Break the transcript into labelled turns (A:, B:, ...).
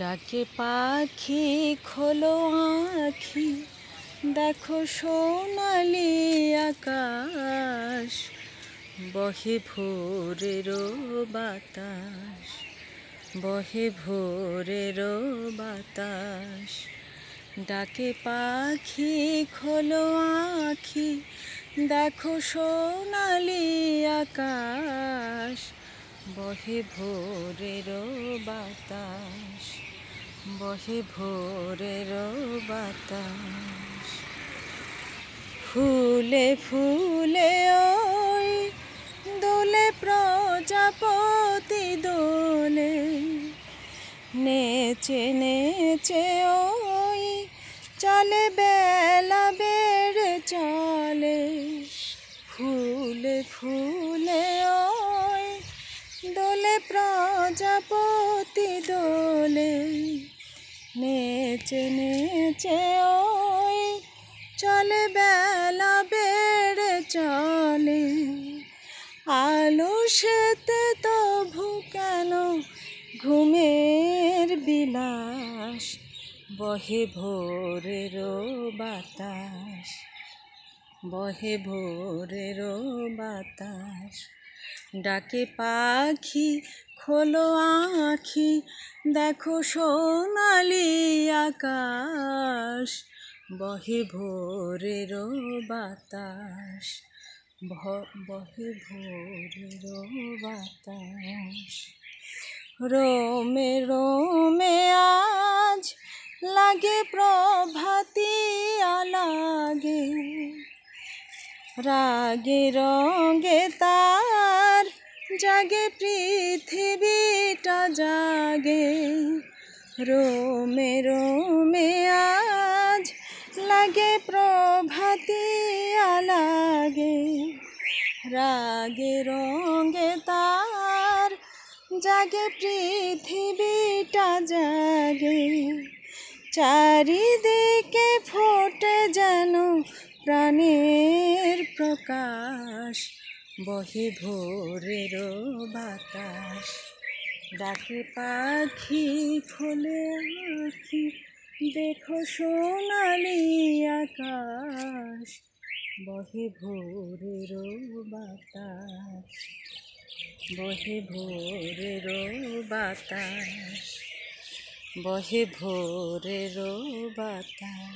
A: ডাকে পাখি খোলো আখি দেখো সোনালি আকাশ বহে ভোরের বাতাস বহে ভোরের বাতাস ডাকে পাখি খোলো আখি দেখো সোনালি আকাশ বহে ভোরের বাতাস বহে ভোরের বাতাস ফুলে ফুলে ওই দোলে প্রজাপতি দোলে নেচে নেচে ওই চলে বেলা বেড় চলে ফুলে ফুল প্রজাপতি দোলে নেচে নেচে ওই চলে বেলা বেড়ে চলে আলো সেতে তো কেন ঘুমের বিলাস বহে রো বাতাস বহে রো বাতাস ডাকে পাখি খোলো আখি দেখো সোনালি আকাশ বহে
B: ভোরের বাতাস বহে ভোরের বাতাস রোমে
A: রোমে আজ লাগে প্রভাতি আলাগে রাগে রঙে তা জাগে পৃথিবীটা জাগে রোমে রোমে আজ লাগে প্রভাতি আলাগে রাগে রঙে তার জাগে পৃথিবীটা জাগে চারিদিকে ফোটে যেন প্রাণের প্রকাশ
B: বহে ভোরের বাতাস ডাকে পাখি খোলে আখি দেখো সোনালি আকাশ বহে ভোরের বাতাস বহে ভোরের বাতাস বহে ভোরের বাতাস